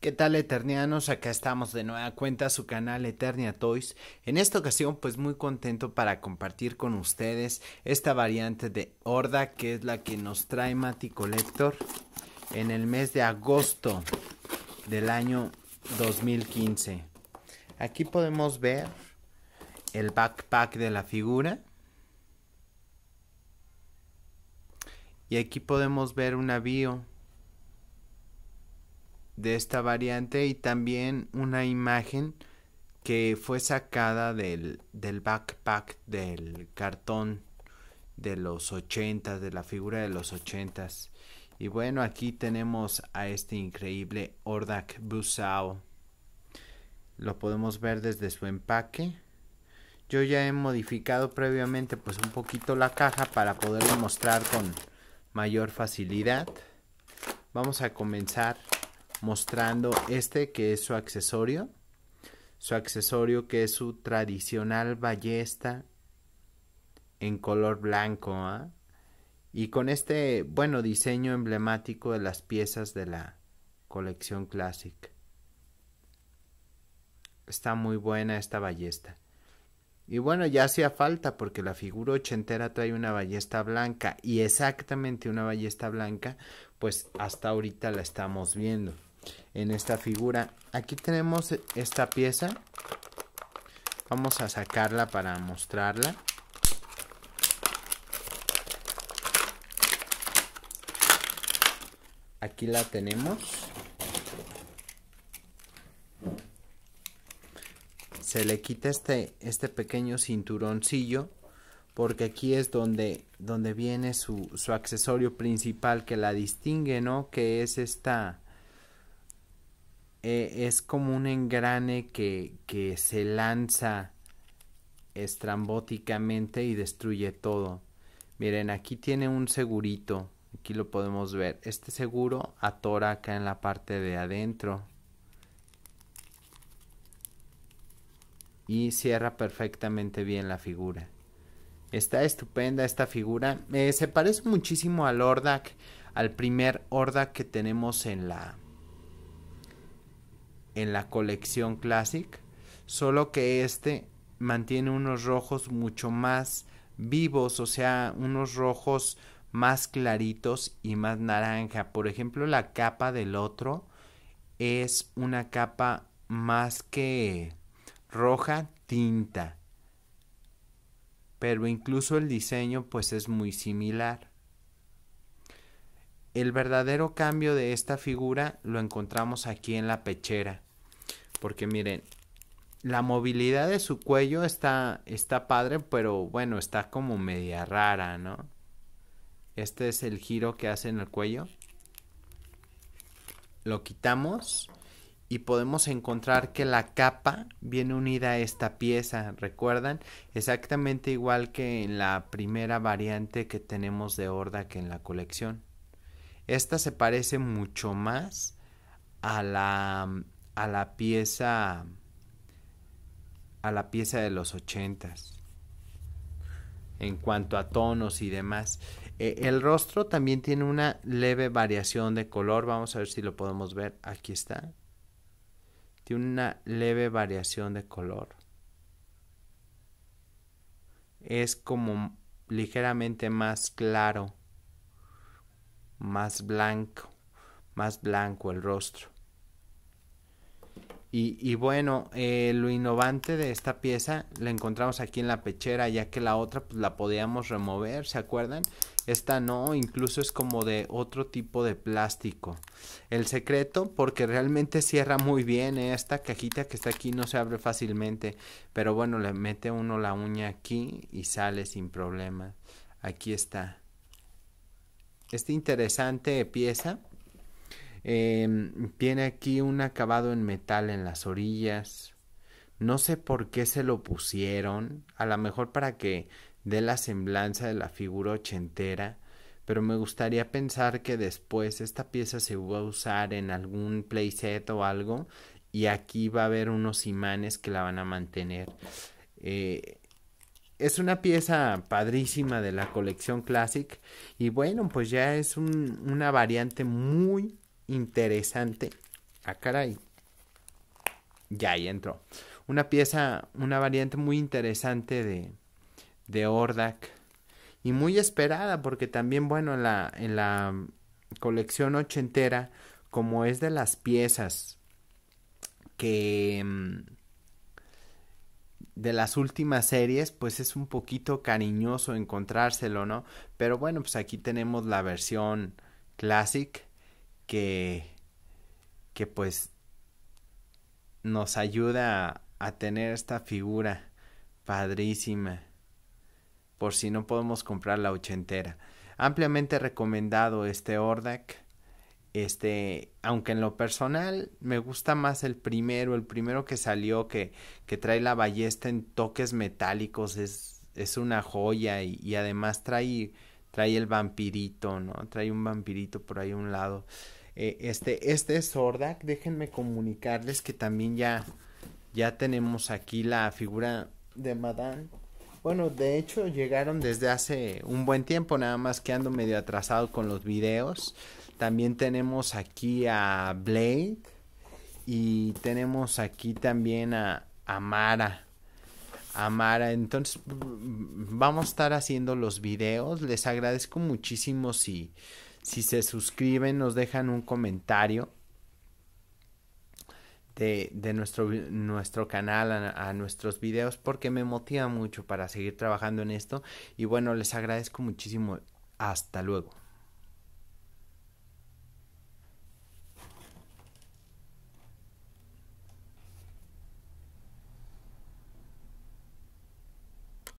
¿Qué tal Eternianos? Acá estamos de nueva cuenta su canal Eternia Toys. En esta ocasión pues muy contento para compartir con ustedes esta variante de Horda que es la que nos trae Matty Collector en el mes de agosto del año 2015. Aquí podemos ver el backpack de la figura. Y aquí podemos ver un avión de esta variante y también una imagen que fue sacada del, backpack del cartón de los 80, de la figura de los 80. Y bueno, aquí tenemos a este increíble Ordak Busao. Lo podemos ver desde su empaque. Yo ya he modificado previamente pues un poquito la caja para poderlo mostrar con mayor facilidad. Vamos a comenzar mostrando este que es su accesorio, su accesorio que es su tradicional ballesta en color blanco ¿ah? y con este bueno diseño emblemático de las piezas de la colección Classic. Está muy buena esta ballesta. Y bueno, ya hacía falta porque la figura ochentera trae una ballesta blanca y exactamente una ballesta blanca, pues hasta ahorita la estamos viendo en esta figura. Aquí tenemos esta pieza. Vamos a sacarla para mostrarla. Aquí la tenemos. Se le quita este, este pequeño cinturoncillo porque aquí es donde, donde viene su, su accesorio principal que la distingue, ¿no? Que es esta, eh, es como un engrane que, se lanza estrambóticamente y destruye todo. Miren, aquí tiene un segurito, aquí lo podemos ver. Este seguro atora acá en la parte de adentro. Y cierra perfectamente bien la figura. Está estupenda esta figura. Eh, se parece muchísimo al Ordak, al primer Ordak que tenemos en la, en la colección Classic, solo que este mantiene unos rojos mucho más vivos, o sea, unos rojos más claritos y más naranja. Por ejemplo, la capa del otro es una capa más que roja tinta. Pero incluso el diseño pues es muy similar. El verdadero cambio de esta figura lo encontramos aquí en la pechera. Porque miren, la movilidad de su cuello está, está padre, pero bueno, está como media rara, ¿no? Este es el giro que hace en el cuello. Lo quitamos y podemos encontrar que la capa viene unida a esta pieza, ¿recuerdan? Exactamente igual que en la primera variante que tenemos de Horda que en la colección. Esta se parece mucho más a la a la pieza a la pieza de los ochentas en cuanto a tonos y demás. E, el rostro también tiene una leve variación de color. Vamos a ver si lo podemos ver. Aquí está. Tiene una leve variación de color. Es como ligeramente más claro, más blanco, más blanco el rostro. Y, bueno, eh, lo innovante de esta pieza la encontramos aquí en la pechera, ya que la otra pues, la podíamos remover, ¿se acuerdan? Esta no, incluso es como de otro tipo de plástico. El secreto, porque realmente cierra muy bien ¿eh? esta cajita que está aquí, no se abre fácilmente. Pero bueno, le mete uno la uña aquí y sale sin problema. Aquí está. Esta interesante pieza tiene em, aquí un acabado en metal en las orillas. No sé por qué se lo pusieron. A lo mejor para que dé la semblanza de la figura ochentera. Pero me gustaría pensar que después esta pieza se va a usar en algún playset o algo. Y aquí va a haber unos imanes que la van a mantener. Eh, es una pieza padrísima de la colección Classic. Y bueno, pues ya es una variante muy, interesante. a ah, caray. Ya ahí entró. Una pieza, una variante muy interesante de, de Y muy esperada porque también, bueno, en la, en la colección ochentera, como es de las piezas que mm, de las últimas series, pues es un poquito cariñoso encontrárselo, ¿no? Pero bueno, pues aquí tenemos la versión Classic que, que pues nos ayuda a tener esta figura padrísima por si no podemos comprar la ochentera. Ampliamente recomendado este Ordak. Este, aunque en lo personal me gusta más el primero, el primero que salió que, que trae la ballesta en toques metálicos es, es una joya y, además trae, trae el vampirito, ¿no? Trae un vampirito por ahí a un lado. Eh, este, este es Sordak. Déjenme comunicarles que también ya, ya tenemos aquí la figura de Madame. Bueno, de hecho llegaron desde hace un buen tiempo, nada más que ando medio atrasado con los videos. También tenemos aquí a Blade y tenemos aquí también a, amara Amara. Entonces vamos a estar haciendo los videos. Les agradezco muchísimo si, si se suscriben, nos dejan un comentario de, nuestro, nuestro canal a, a, nuestros videos porque me motiva mucho para seguir trabajando en esto. Y bueno, les agradezco muchísimo. Hasta luego.